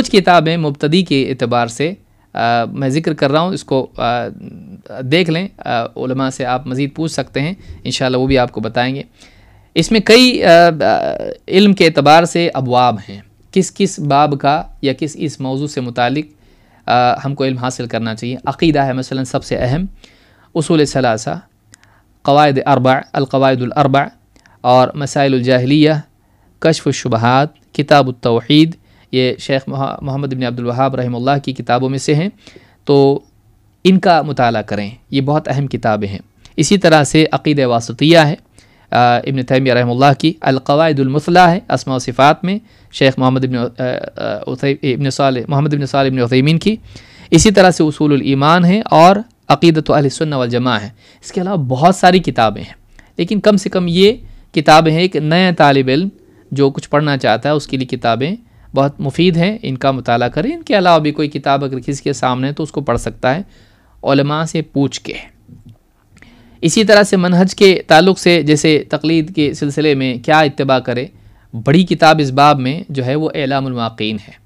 कुछ किताबें मुबतदी के अतबार से आ, मैं ज़िक्र कर रहा हूँ इसको आ, देख लें आ, से आप मज़ीद पूछ सकते हैं इन वो भी आपको बताएँगे इसमें कई इल्म के अतबार से अबवाब हैं किस किस बाब का या किस इस मौजू से मुतक हमको इल्म हासिल करना चाहिए अकीदा है मसलन सबसे अहम असूल सलासा कवायद अरबा अलकवायदलरबा और मसाइलजाहलिया कशफ़ शुबहत किताब तोहीद ये शेख मोहम्मद इबन अब्दुलवाहाब रहमल्ला की किताबों में से हैं तो इनका मताल करें ये बहुत अहम किताबें हैं इसी तरह से अक़ीद वासतिया है इबन तैमिया रहमल्ला की अलकवादलमसला है असमा सिफ़ात में शेख मोहम्मद इबन इबन साल मोहम्मद इबन साल इबन उतमीन की इसी तरह से उसूल ईमान है और अक़ीदत अलसन्न वजमा है इसके अलावा बहुत सारी किताबें हैं लेकिन कम से कम ये किताबें हैं एक नया तालब इल्म जो कुछ पढ़ना चाहता है उसके लिए किताबें बहुत मुफीद हैं इनका मताल करें इनके अलावा भी कोई किताब अगर किसी के सामने तो उसको पढ़ सकता है से पूछ के इसी तरह से मनहज के ताल्लुक से जैसे तकलीद के सिलसिले में क्या इतबा करें बड़ी किताब इस बाब में जो है वो एलामाक़ीन है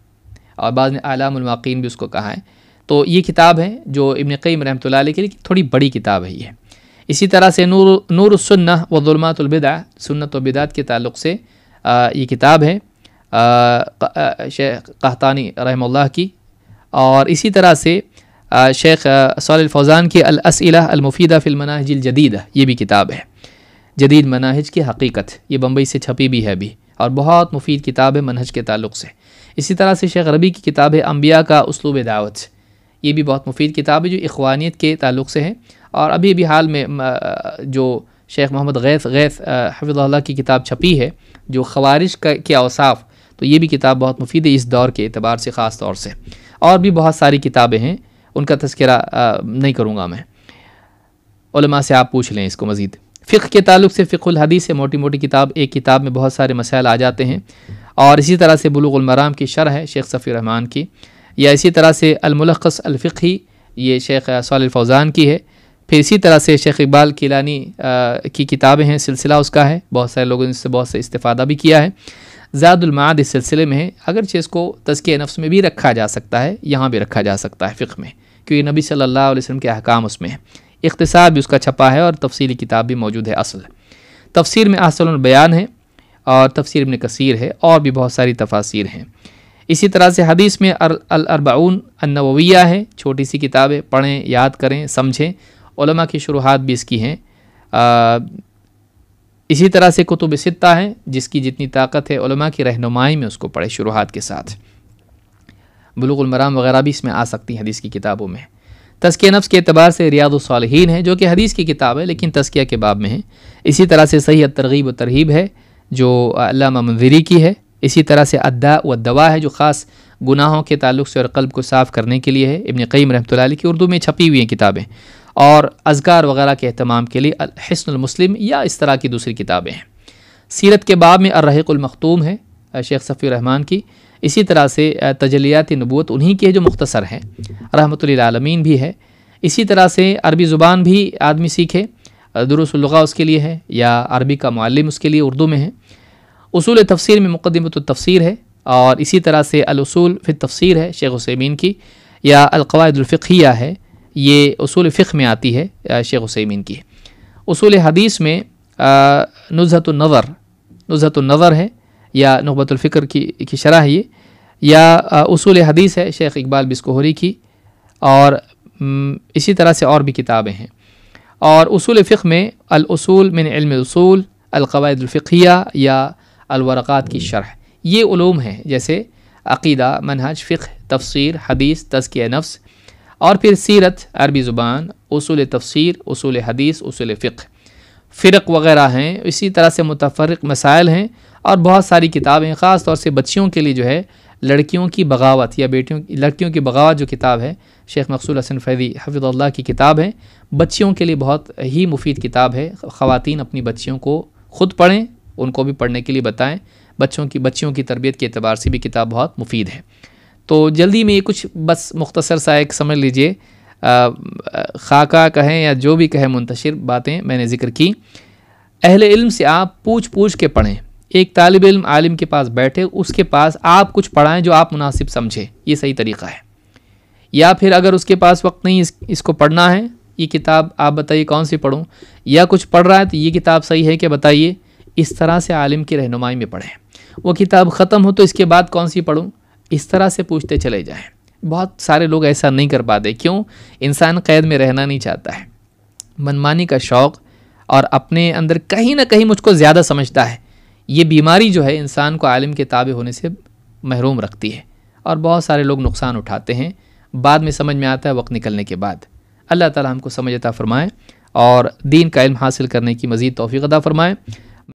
और बाद में आलामाक़ीन भी उसको कहा है तो ये किताब है जो इबन कईम रहमत ला के लिए थोड़ी बड़ी किताब है ये इसी तरह से नूर नूरसन्ना सुन्ना सुन्नत वबिदात के ताल्लुक से आ, ये किताब है शेख कहतानी रहमल्ला की और इसी तरह से शेख सौलफौज़ान की अलसिला अलमुफीदा फ़िलमनाहजिल जदीद ये भी किताब है जदीद मनाहज की हकीकत ये बम्बई से छपी भी है अभी और बहुत मुफीद किताब है मनहज के ताल्लुक से इसी तरह से शेख रबी की किताब है अम्बिया का उसलूब दावत ये भी बहुत मुफीद किताब है जो इखवानियत के ताल्लुक से है और अभी अभी हाल में जो शेख मोहम्मद गैस गैस हफिज़ल्ला की किताब छपी है जो खवारिश के अवसाफ़ तो ये भी किताब बहुत मुफीद है इस दौर के अतबार से ख़ास तौर से और भी बहुत सारी किताबें हैं उनका तस्करा नहीं करूँगा मैं उलमा से आप पूछ लें इसको मज़ीद फ़िक के तल्ल से फ़िकुल हदीस से मोटी मोटी किताब एक किताब में बहुत सारे मसाइल आ जाते हैं और इसी तरह से बलूगलमराम की शरह है शेख सफ़ी रहमान की या इसी तरह से अलमलखस अलफ़ी ये शेख सौलफ़ौज़ान की है फिर इसी तरह से शेख इकबाल किलानी की किताबें हैं सिलसिला उसका है बहुत सारे लोगों ने इससे बहुत से इस्ता भी किया है ज़्यादुलमाद इस सिलसिले में है अगरचे इसको तज़किय नफ्स में भी रखा जा सकता है यहाँ भी रखा जा सकता है फ़िक्र में क्योंकि नबी सल्ला वसम के अहकाम उसमें हैं इकतसाब भी उसका छपा है और तफसीली किताब भी मौजूद है असल तफसीर में असल बयान है और तफसीर में कसीर है और भी बहुत सारी तफासिर हैं इसी तरह से हदीस में अरबाउन अनविया है छोटी सी किताबें पढ़ें याद करें समझें की शुरुआत भी इसकी हैं इसी तरह से कुतुब सत्ता है जिसकी जितनी ताकत है की रहनुमाई में उसको पढ़े शुरुआत के साथ बलूमराम वगैरह भी इसमें आ सकती हैं हदीस की किताबों में तस्किया नफ्स के अतबार से रियादुलसालहीन है जो कि हदीस की किताब है लेकिन तस्किया के बाब में है इसी तरह से सही तरगीब व तरहीब है जो अल्लामा मंजरी की है इसी तरह से अद्दा व दवा है जो ख़ास गुनाहों के ताल्लुक से और कल्ब को साफ़ करने के लिए है इबन कईम रहमत की उर्दू में छपी हुई हैं किताबें और अजगार वगैरह के अहतमाम के लिए हसनमस्लिम या इस तरह की दूसरी किताबें हैं सीरत के बाब में अर्रहीकुलमखतूम है शेख सफ़ी रहमान की इसी तरह से तजलियाती नबूत उन्हीं के जो मुख्तसर हैं रहमतमीन भी है इसी तरह से अरबी ज़ुबान भी आदमी सीखे दुरुसलगा उसके लिए है या अरबी का मालम उसके लिए उर्दू में है असूल तफसीर में मुकदमत तफसीर है और इसी तरह से अलसूल फिर तफसीर है शेख हुसैमीन की या अलकवायदुल्फ़िया है ये असूल फ़िक में आती है शेख हुसैमीन की असूल हदीस में नुजहत नज़र नुजहत नज़र है या नबतफ़िक्र की की शरह ये या असूल हदीस है शेख इकबाल बिस्कोहरी की और इसी तरह से और भी किताबें हैं और असूल फ़िक में अलूल मिन इलमसूल अलकवादलफ़िया या अलवरक़ात की शरह ये ूम हैं जैसे अक़ीदा मनहज फ़िक तफसर हदीस तस्किया नफ्स और फिर सीरत अरबी ज़ुबान उसूल तफसर उसूल हदीस उसूल फ़िक फ़िरक वगैरह हैं इसी तरह से मुतफरक मसाइल हैं और बहुत सारी किताबें ख़ास तौर से बच्चियों के लिए जो है लड़कियों की बगावत या बेटियों लड़कियों की बगावत जो किताब है शेख मकसूल हसन फैदी हफिज़ल्ला की किताब है बच्चियों के लिए बहुत ही मुफीद किताब है ख़वान अपनी बच्चियों को ख़ुद पढ़ें उनको भी पढ़ने के लिए बताएँ बच्चों की बच्चियों की तरबियत के अतबार से भी किताब बहुत मुफीद है तो जल्दी में ये कुछ बस मुख्तसर सा एक समझ लीजिए खाका कहें या जो भी कहें मुंतशिर बातें मैंने ज़िक्र की अहल इल्म से आप पूछ पूछ के पढ़ें एक तालब इल्म आलिम के पास बैठे उसके पास आप कुछ पढ़ाएं जो आप मुनासिब समझें ये सही तरीका है या फिर अगर उसके पास वक्त नहीं इस, इसको पढ़ना है ये किताब आप बताइए कौन सी पढ़ूँ या कुछ पढ़ रहा है तो ये किताब सही है कि बताइए इस तरह से आलिम की रहनुमाई में पढ़ें वो किताब ख़त्म हो तो इसके बाद कौन सी पढ़ूँ इस तरह से पूछते चले जाएं बहुत सारे लोग ऐसा नहीं कर पाते क्यों इंसान कैद में रहना नहीं चाहता है मनमानी का शौक़ और अपने अंदर कहीं ना कहीं मुझको ज़्यादा समझता है ये बीमारी जो है इंसान को आलिम के ताबे होने से महरूम रखती है और बहुत सारे लोग नुकसान उठाते हैं बाद में समझ में आता है वक्त निकलने के बाद अल्लाह ताला हमको समझ अता फ़रमाएँ और दीन का इल्म हासिल करने की मज़ीद तोफ़ी अदा फ़रमाएँ